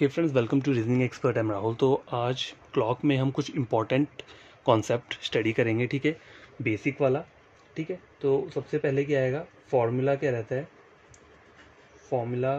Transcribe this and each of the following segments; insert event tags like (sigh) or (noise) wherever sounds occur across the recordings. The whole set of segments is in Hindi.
hey friends welcome to reasoning expert I'm Rahul तो आज क्लॉक में हम कुछ इंपॉर्टेंट कॉन्सेप्ट स्टडी करेंगे ठीक है बेसिक वाला ठीक है तो सबसे पहले क्या आएगा फार्मूला क्या रहता है फॉर्मूला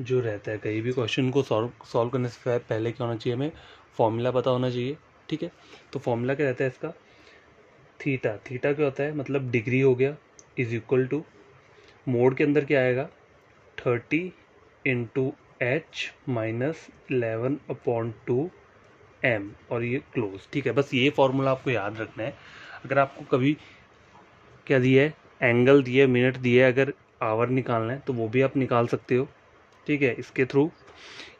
जो रहता है कहीं भी क्वेश्चन को सॉल्व सॉल्व करने से पहले क्या होना चाहिए हमें फॉर्मूला पता होना चाहिए ठीक है तो फार्मूला क्या रहता है इसका थीटा थीटा क्या होता है मतलब डिग्री हो गया इज इक्वल टू मोड के अंदर क्या आएगा thirty into H minus eleven upon two M और ये क्लोज ठीक है बस ये फॉर्मूला आपको याद रखना है अगर आपको कभी क्या दिया है एंगल दिए मिनट दिए अगर आवर निकालना है तो वो भी आप निकाल सकते हो ठीक है इसके थ्रू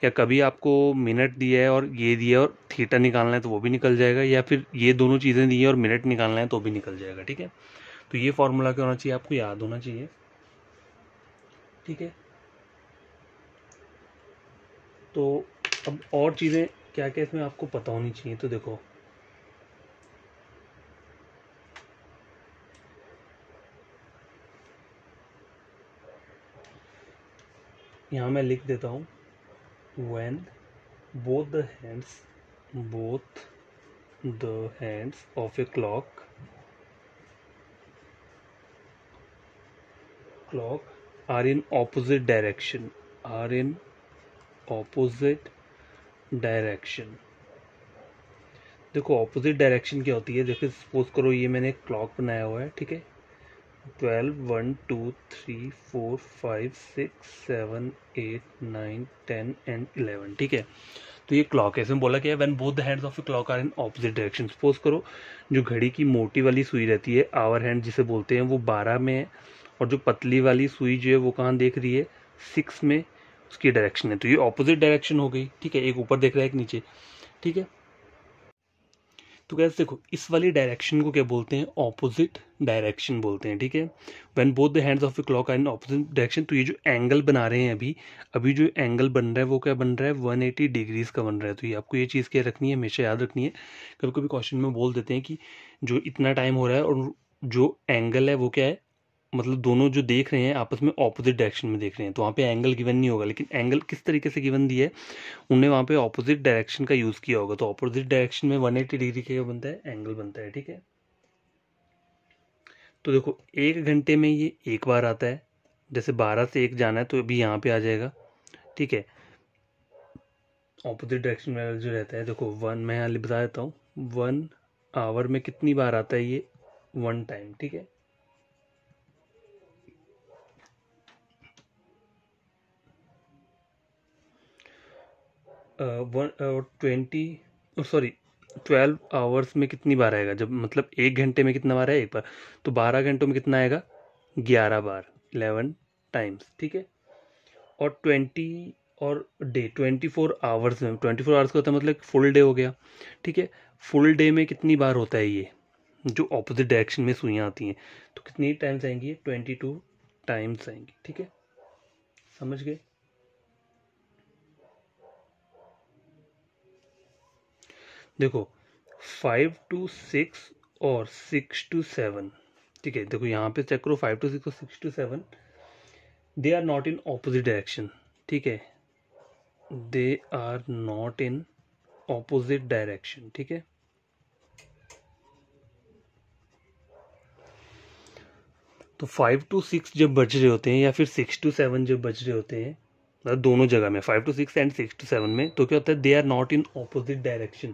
या कभी आपको मिनट दिया है और ये दिया और थीटा निकालना है तो वो भी निकल जाएगा या फिर ये दोनों चीज़ें दी है और मिनट निकालना है तो भी निकल जाएगा ठीक है तो ये फॉर्मूला क्या होना चाहिए आपको याद होना चाहिए ठीक है तो अब और चीज़ें क्या क्या इसमें आपको पता होनी चाहिए तो देखो यहाँ मैं लिख देता हूँ when both the hands both the hands of a clock clock are in opposite direction are in opposite direction देखो ऑपोजिट डायरेक्शन क्या होती है जैसे सपोज करो ये मैंने एक क्लॉक बनाया हुआ है ठीक है twelve one two three four five six seven eight nine ten and eleven ठीक है तो ये क्लॉक है इसमें बोला गया when when both the hands of a clock are in opposite direction suppose करो जो घड़ी की मोटी वाली सुई रहती है आवर हैंड जिसे बोलते हैं वो बारह में है और जो पतली वाली सुई जो है वो कहाँ देख रही है सिक्स में उसकी डायरेक्शन है तो ये ऑपोजिट डायरेक्शन हो गई ठीक है एक ऊपर देख रहा है एक नीचे ठीक है तो कैसे देखो इस वाली डायरेक्शन को क्या बोलते हैं ऑपोजिट डायरेक्शन बोलते हैं ठीक है when both the hands of a clock are in opposite direction तो ये जो एंगल बना रहे हैं अभी अभी जो एंगल बन रहा है वो क्या बन रहा है वन एटी डिग्रीज का बन रहा है तो ये आपको ये चीज़ क्या रखनी है हमेशा याद रखनी है कभी कभी क्वेश्चन में बोल देते हैं कि जो इतना टाइम हो रहा है और जो एंगल है वो क्या है मतलब दोनों जो देख रहे हैं आपस में ऑपोजिट डायरेक्शन में देख रहे हैं तो वहाँ पे एंगल गिवन नहीं होगा लेकिन एंगल किस तरीके से गिवन दिया है उनने वहाँ पे ऑपोजिट डायरेक्शन का यूज़ किया होगा तो ऑपोजिट डायरेक्शन में वन एटी डिग्री का बनता है एंगल बनता है ठीक है तो देखो एक घंटे में ये एक बार आता है जैसे बारह से एक जाना है तो अभी यहाँ पर आ जाएगा ठीक है ऑपोजिट डायरेक्शन में जो रहता है देखो वन मैं यहाँ बता देता हूँ वन आवर में कितनी बार आता है ये वन टाइम ठीक है one twenty sorry twelve hours में कितनी बार आएगा जब मतलब एक घंटे में कितना बार है एक बार तो बारह घंटों में कितना आएगा ग्यारह बार इलेवन टाइम्स ठीक है और ट्वेंटी और डे ट्वेंटी फोर आवर्स में ट्वेंटी फोर आवर्स का होता तो है मतलब फुल डे हो गया ठीक है फुल डे में कितनी बार होता है ये जो ऑपोजिट डायरेक्शन में सुइयाँ आती हैं तो कितनी टाइम्स आएंगी ट्वेंटी टू टाइम्स आएंगी ठीक है समझ गए देखो फाइव टू सिक्स और सिक्स टू सेवन ठीक है देखो यहाँ पे चेक करो फाइव टू सिक्स और six to seven they are not in opposite direction ठीक है they are not in opposite direction ठीक है तो फाइव टू सिक्स जब बज रहे होते हैं या फिर सिक्स टू सेवन जब बज रहे होते हैं मतलब दोनों जगह में five to six and six to seven में तो क्या होता है they are not in opposite direction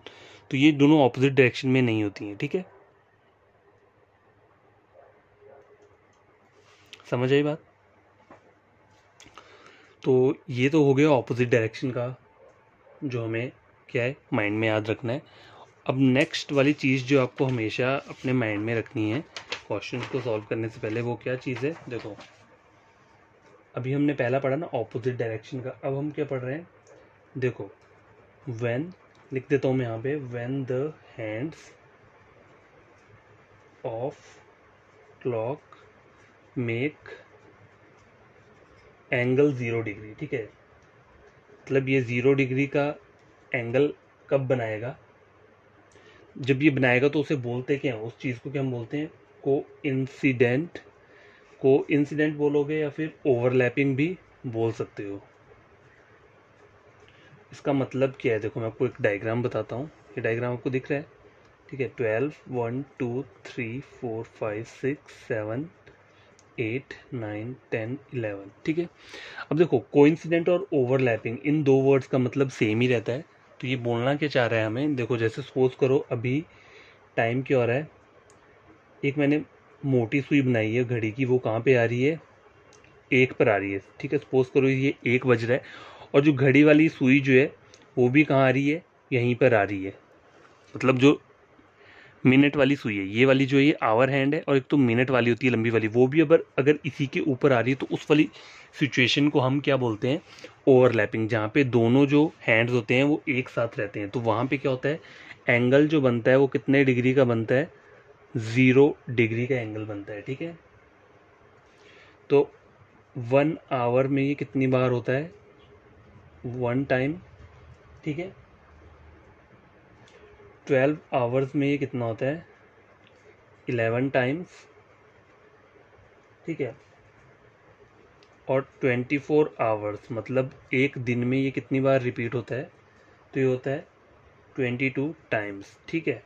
तो ये दोनों ऑपोजिट डायरेक्शन में नहीं होती हैं ठीक है समझ आई बात तो ये तो हो गया ऑपोजिट डायरेक्शन का जो हमें क्या है माइंड में याद रखना है अब नेक्स्ट वाली चीज़ जो आपको हमेशा अपने माइंड में रखनी है क्वेश्चन को सॉल्व करने से पहले वो क्या चीज़ है देखो अभी हमने पहला पढ़ा ना ऑपोजिट डायरेक्शन का अब हम क्या पढ़ रहे हैं देखो वेन लिख देता हूँ मैं यहाँ पे when the hands of clock make angle zero degree ठीक है मतलब ये ज़ीरो डिग्री का एंगल कब बनाएगा जब ये बनाएगा तो उसे बोलते क्या है उस चीज़ को क्या हम बोलते हैं को इंसिडेंट को इंसिडेंट बोलोगे या फिर ओवरलैपिंग भी बोल सकते हो इसका मतलब क्या है देखो मैं आपको एक डायग्राम बताता हूँ ये डायग्राम आपको दिख रहा है ठीक है twelve one two three four five six seven eight nine ten eleven ठीक है अब देखो कोइंसिडेंट और ओवरलैपिंग इन दो वर्ड्स का मतलब सेम ही रहता है तो ये बोलना क्या चाह रहा है हमें देखो जैसे सपोज करो अभी टाइम क्या हो रहा है एक मैंने मोटी सुई बनाई है घड़ी की वो कहाँ पे आ रही है एक पर आ रही है ठीक है सपोज करो ये एक बज रहा है और जो घड़ी वाली सुई जो है वो भी कहाँ आ रही है यहीं पर आ रही है मतलब जो मिनट वाली सुई है ये वाली जो है ये आवर हैंड है और एक तो मिनट वाली होती है लंबी वाली वो भी अगर अगर इसी के ऊपर आ रही है तो उस वाली सिचुएशन को हम क्या बोलते हैं ओवरलैपिंग जहाँ पे दोनों जो हैंड्स होते हैं वो एक साथ रहते हैं तो वहाँ पे क्या होता है एंगल जो बनता है वो कितने डिग्री का बनता है ज़ीरो डिग्री का एंगल बनता है ठीक है तो वन आवर में ये कितनी बार होता है वन टाइम ठीक है ट्वेल्व आवर्स में ये कितना होता है इलेवन टाइम्स ठीक है और ट्वेंटी फोर आवर्स मतलब एक दिन में ये कितनी बार रिपीट होता है तो ये होता है ट्वेंटी टू टाइम्स ठीक है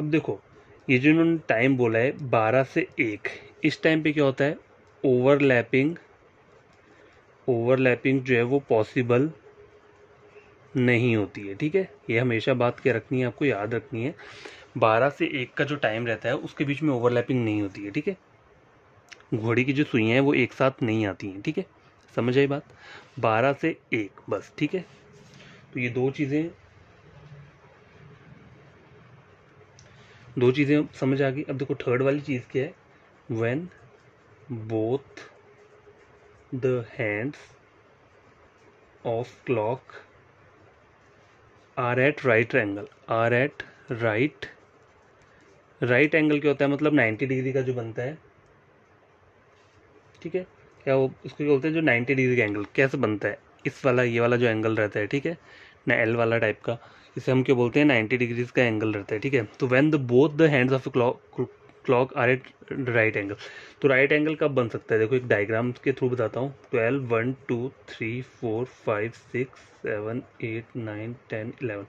अब देखो ये जो इन्होंने टाइम बोला है बारह से एक इस टाइम पे क्या होता है ओवरलैपिंग ओवरलैपिंग जो है वो पॉसिबल नहीं होती है ठीक है ये हमेशा बात क्या रखनी है आपको याद रखनी है बारह से एक का जो टाइम रहता है उसके बीच में ओवरलैपिंग नहीं होती है ठीक है घोड़ी की जो सुइयाँ हैं वो एक साथ नहीं आती हैं ठीक है समझ आई बात बारह से एक बस ठीक है तो ये दो चीज़ें दो चीज़ें समझ आ गई अब देखो थर्ड वाली चीज़ क्या है when both the hands of clock are at right angle are at right right angle क्या होता है मतलब 90 डिग्री का जो बनता है ठीक है क्या वो उसको क्या बोलते हैं जो 90 डिग्री का एंगल कैसे बनता है इस वाला ये वाला जो एंगल रहता है ठीक है ना एल वाला टाइप का इसे हम क्या बोलते हैं नाइन्टी डिग्रीज का एंगल रहता है ठीक है तो when the both the hands of clock clock are at right angle तो राइट एंगल कब बन सकता है देखो एक डायग्राम के थ्रू बताता हूँ twelve one two three four five six seven eight nine ten eleven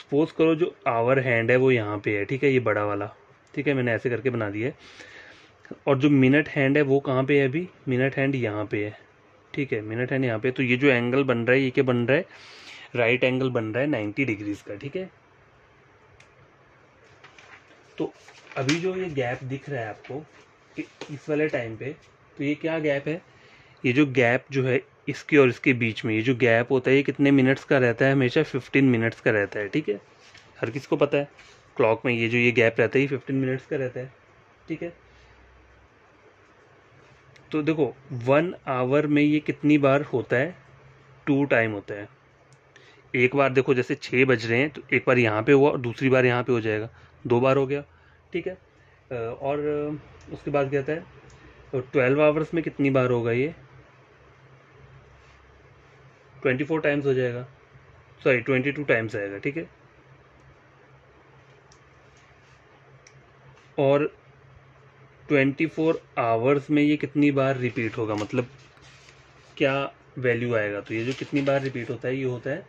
suppose करो जो आवर हैंड है वो यहाँ पे है ठीक है ये बड़ा वाला ठीक है मैंने ऐसे करके बना दिया है और जो मिनट हैंड है वो कहाँ पे है अभी मिनट हैंड यहाँ पे है ठीक है मिनट हैंड यहाँ पे तो ये जो एंगल बन रहा है ये क्या बन रहा है राइट एंगल बन रहा है नाइन्टी डिग्रीज का ठीक है तो अभी जो ये गैप दिख रहा है आपको इस वाले टाइम पे तो ये क्या गैप है ये जो गैप जो है इसके और इसके बीच में ये जो गैप होता है ये कितने मिनट्स का रहता है हमेशा फिफ्टीन मिनट्स का रहता है ठीक है हर किसी को पता है क्लॉक में ये जो ये गैप रहता है ये फिफ्टीन मिनट्स का रहता है ठीक है तो देखो वन आवर में ये कितनी बार होता है टू टाइम होता है एक बार देखो जैसे छः बज रहे हैं तो एक बार यहाँ पे हुआ और दूसरी बार यहाँ पे हो जाएगा दो बार हो गया ठीक है और उसके बाद क्या है तो ट्वेल्व आवर्स में कितनी बार होगा ये ट्वेंटी फोर टाइम्स हो जाएगा सॉरी ट्वेंटी टू टाइम्स आएगा ठीक है और ट्वेंटी फोर आवर्स में ये कितनी बार रिपीट होगा मतलब क्या वैल्यू आएगा तो ये जो कितनी बार रिपीट होता है ये होता है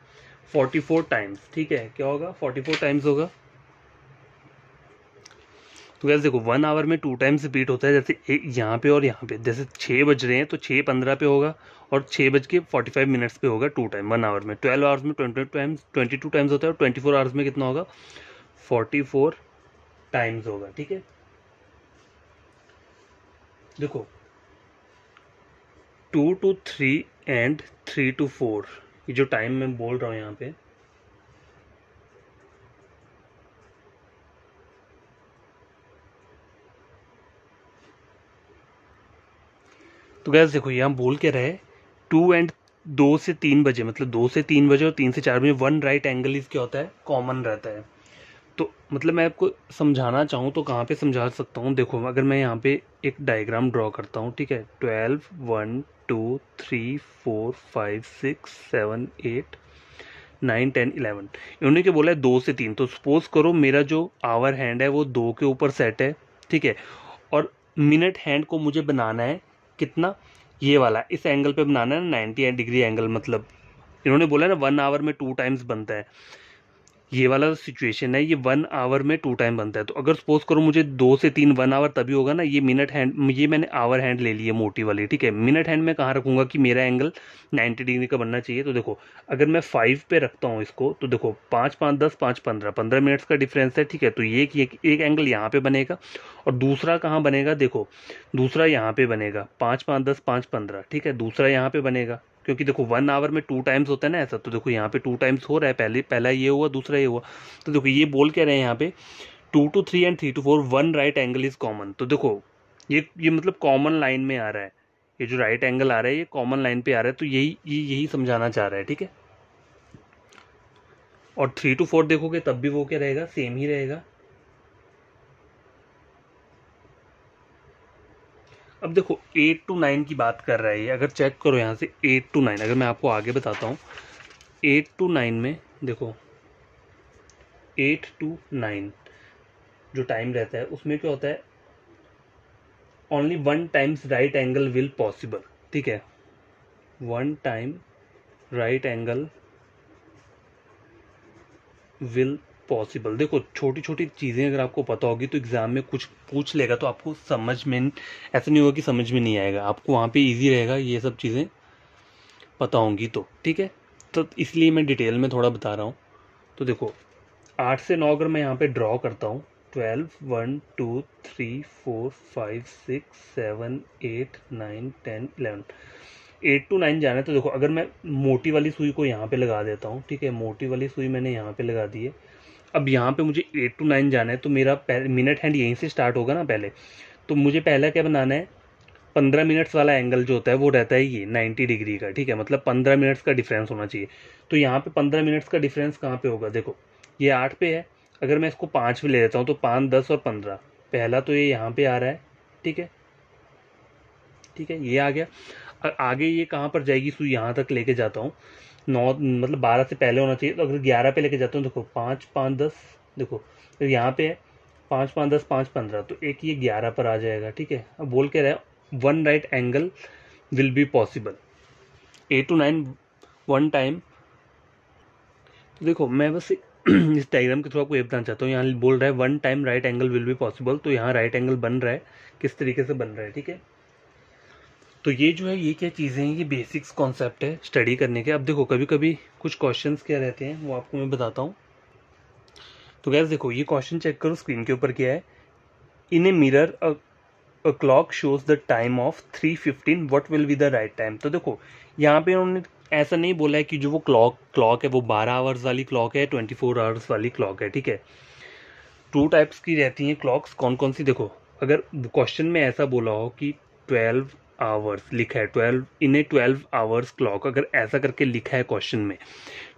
फोर्टी फोर टाइम्स ठीक है क्या होगा फोर्टी फोर टाइम्स होगा तो कैसे देखो वन आवर में टू टाइम्स रिपीट होता है जैसे यहाँ पे और यहाँ पे जैसे छः बज रहे हैं तो छः पंद्रह पे होगा और छः बज के फोर्टी फाइव मिनट्स पे होगा टू टाइम वन आवर में ट्वेल्व आवर्स में twenty times twenty two times होता है और ट्वेंटी फोर आवर्स में कितना होगा फोर्टी फोर टाइम्स होगा ठीक है देखो two to three and three to four ये जो टाइम मैं बोल रहा हूँ यहाँ पे तो गैस देखो यहाँ बोल के रहे टू एंड दो से तीन बजे मतलब दो से तीन बजे और तीन से चार बजे वन राइट एंगल इज क्या होता है कॉमन रहता है तो मतलब मैं आपको समझाना चाहूँ तो कहाँ पे समझा सकता हूँ देखो अगर मैं यहाँ पे एक डायग्राम ड्रॉ करता हूँ ठीक है twelve one two three four five six seven eight nine ten eleven इन्होंने क्या बोला है दो से तीन तो सपोज करो मेरा जो आवर हैंड है वो दो के ऊपर सेट है ठीक है और मिनट हैंड को मुझे बनाना है कितना ये वाला इस एंगल पे बनाना है नाइन्टी डिग्री एंगल मतलब इन्होंने बोला ना वन आवर में टू टाइम्स बनता है ये वाला सिचुएशन है ये वन आवर में टू टाइम बनता है तो अगर सपोज करो मुझे दो से तीन वन आवर तभी होगा ना ये मिनट हैंड ये मैंने आवर हैंड ले लिया मोटी वाली ठीक है मिनट हैंड में कहाँ रखूंगा कि मेरा एंगल नाइन्टी डिग्री का बनना चाहिए तो देखो अगर मैं फाइव पे रखता हूँ इसको तो देखो पाँच पाँच दस पाँच पंद्रह पंद्रह मिनट्स का डिफरेंस है ठीक है तो ये एक, एक एंगल यहाँ पे बनेगा और दूसरा कहाँ बनेगा देखो दूसरा यहाँ पे बनेगा पाँच पाँच दस पाँच पंद्रह ठीक है दूसरा यहाँ पे बनेगा क्योंकि देखो वन आवर में टू टाइम्स होता है ना ऐसा तो देखो यहाँ पे टू टाइम्स हो रहा है पहले पहला ये हुआ दूसरा ये हुआ तो देखो ये बोल क्या रहे हैं यहाँ पे two to three and three to four one right angle is common तो देखो ये ये मतलब कॉमन लाइन में आ रहा है ये जो राइट एंगल आ रहा है ये कॉमन लाइन पे आ रहा है तो यही ये यही समझाना चाह रहा है ठीक है और थ्री टू फोर देखोगे तब भी वो क्या रहेगा सेम ही रहेगा अब देखो एट टू नाइन की बात कर रहा है ये अगर चेक करो यहाँ से एट टू नाइन अगर मैं आपको आगे बताता हूँ एट टू नाइन में देखो एट टू नाइन जो टाइम रहता है उसमें क्या होता है only one times right angle will possible ठीक है one time right angle will possible देखो छोटी छोटी चीज़ें अगर आपको पता होगी तो एग्ज़ाम में कुछ पूछ लेगा तो आपको समझ में ऐसा नहीं होगा कि समझ में नहीं आएगा आपको वहाँ पे इजी रहेगा ये सब चीज़ें पता होंगी तो ठीक है तो इसलिए मैं डिटेल में थोड़ा बता रहा हूँ तो देखो आठ से नौ अगर मैं यहाँ पर ड्रॉ करता हूँ twelve one two three four five six seven eight nine ten eleven eight to nine जाना है तो देखो अगर मैं मोटी वाली सुई को यहाँ पे लगा देता हूँ ठीक है मोटी वाली सुई मैंने यहाँ पे लगा दी है अब यहाँ पे मुझे एट टू नाइन जाना है तो मेरा मिनट हैंड यहीं से स्टार्ट होगा ना पहले तो मुझे पहला क्या बनाना है पंद्रह मिनट्स वाला एंगल जो होता है वो रहता है ये नाइन्टी डिग्री का ठीक है मतलब पंद्रह मिनट्स का डिफरेंस होना चाहिए तो यहाँ पे पंद्रह मिनट्स का डिफरेंस कहाँ पे होगा देखो ये आठ पे है अगर मैं इसको पाँच पे ले लेता हूँ तो पाँच दस और पंद्रह पहला तो ये यहाँ पे आ रहा है ठीक है ठीक है ये आ गया आगे ये कहाँ पर जाएगी सो यहाँ तक लेके जाता हूँ नौ मतलब बारह से पहले होना चाहिए तो अगर ग्यारह पे लेके जाते हो देखो पाँच पाँच दस देखो तो यहाँ पे पाँच पाँच दस पाँच पंद्रह तो एक ये ग्यारह पर आ जाएगा ठीक है अब बोल के रहे one right angle will be possible a to nine one time देखो मैं बस (clears throat) इस डायग्राम के थ्रू आपको ये बताना चाहता हूँ यहाँ बोल रहा है one time right angle will be possible तो यहाँ राइट एंगल बन रहा है किस तरीके से बन रहा है ठीक है तो ये जो है ये क्या चीज़ें हैं ये बेसिक्स कॉन्सेप्ट है स्टडी करने के अब देखो कभी कभी कुछ क्वेश्चन क्या रहते हैं वो आपको मैं बताता हूँ तो गैस देखो ये क्वेश्चन चेक करो स्क्रीन के ऊपर क्या है in a mirror a clock shows the time of three fifteen what will be the right time तो देखो यहाँ पे उन्होंने ऐसा नहीं बोला है कि जो वो क्लॉक क्लॉक है वो बारह आवर्स वाली क्लॉक है ट्वेंटी फोर आवर्स वाली क्लॉक है ठीक है टू टाइप्स की रहती हैं क्लॉक्स कौन कौन सी देखो अगर क्वेश्चन में ऐसा बोला हो कि ट्वेल्व आवर्स लिखा है twelve in a twelve hours clock अगर ऐसा करके लिखा है क्वेश्चन में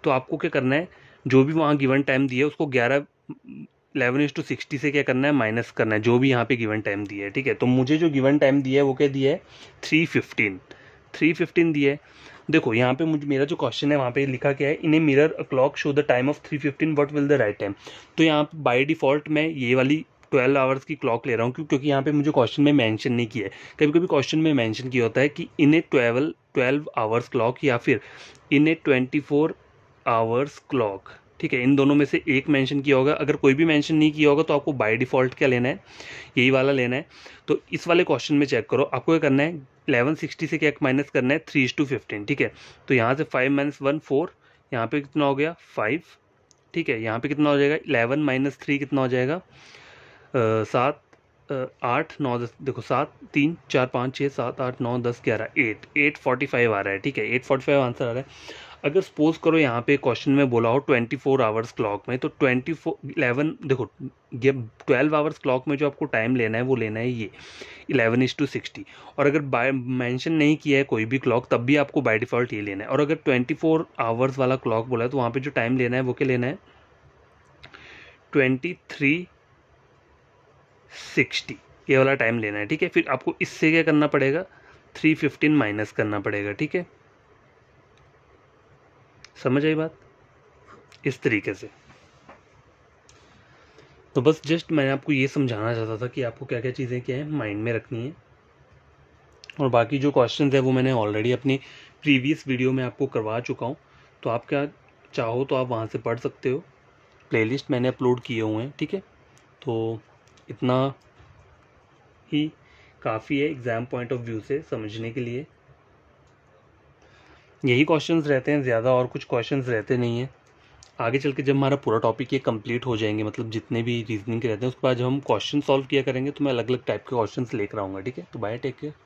तो आपको क्या करना है जो भी वहाँ गिवन टाइम दिया है उसको ग्यारह इलेवन इज टू सिक्सटी से क्या करना है माइनस करना है जो भी यहाँ पे गिवन टाइम दिया है ठीक है तो मुझे जो गिवन टाइम दिया है वो क्या दिया है थ्री फिफ्टीन थ्री फिफ्टीन दिया है देखो यहाँ पे मुझे मेरा जो क्वेश्चन है वहाँ पे लिखा क्या है in a mirror clock show the time of three fifteen what will the right time तो यहाँ पर बाई डिफॉल्ट मैं ये वाली ट्वेल्व आवर्स की क्लॉक ले रहा हूँ क्यों क्योंकि यहाँ पे मुझे क्वेश्चन में मेंशन नहीं किया है कभी कभी क्वेश्चन में मेंशन किया होता है कि in a twelve twelve hours clock या फिर in a twenty four hours clock ठीक है इन दोनों में से एक मेंशन किया होगा अगर कोई भी मेंशन नहीं किया होगा तो आपको बाय डिफ़ॉल्ट क्या लेना है यही वाला लेना है तो इस वाले क्वेश्चन में चेक करो आपको क्या करना है एलेवन सिक्सटी से क्या माइनस करना है थ्री टू फिफ्टीन ठीक है तो यहाँ से फाइव माइनस वन फोर यहाँ पे कितना हो गया फाइव ठीक है यहाँ पे कितना हो जाएगा इलेवन माइनस थ्री कितना हो जाएगा सात आठ नौ दस देखो सात तीन चार पाँच छः सात आठ नौ दस ग्यारह एट एट फोर्टी फाइव आ रहा है ठीक है एट फोर्टी फाइव आंसर आ रहा है अगर सपोज करो यहाँ पे क्वेश्चन में बोला हो ट्वेंटी फोर आवर्स क्लॉक में तो ट्वेंटी फोर इलेवन देखो ये ट्वेल्व आवर्स क्लॉक में जो आपको टाइम लेना है वो लेना है ये इलेवन इज टू सिक्सटी और अगर बाय मैंशन नहीं किया है कोई भी क्लॉक तब भी आपको बाय डिफ़ॉल्ट ये लेना है और अगर ट्वेंटी फोर आवर्स वाला क्लॉक बोला है तो वहाँ पर जो टाइम लेना है वो क्या लेना है ट्वेंटी थ्री सिक्सटी ये वाला टाइम लेना है ठीक है फिर आपको इससे क्या करना पड़ेगा थ्री फिफ्टीन माइनस करना पड़ेगा ठीक है समझ आई बात इस तरीके से तो बस जस्ट मैंने आपको ये समझाना चाहता था कि आपको क्या क्या चीज़ें क्या है माइंड में रखनी है और बाकी जो क्वेश्चन है वो मैंने ऑलरेडी अपनी प्रीवियस वीडियो में आपको करवा चुका हूँ तो आप क्या चाहो तो आप वहाँ से पढ़ सकते हो प्लेलिस्ट मैंने अपलोड किए हुए हैं ठीक है तो इतना ही काफ़ी है एग्ज़ाम पॉइंट ऑफ व्यू से समझने के लिए यही क्वेश्चन रहते हैं ज़्यादा और कुछ क्वेश्चन रहते नहीं हैं आगे चल के जब हमारा पूरा टॉपिक ये कंप्लीट हो जाएंगे मतलब जितने भी रीजनिंग के रहते हैं उसके बाद जब हम क्वेश्चन सॉल्व किया करेंगे तो मैं अलग अलग टाइप के क्वेश्चन लेकर आऊँगा ठीक है तो बाय टेक केयर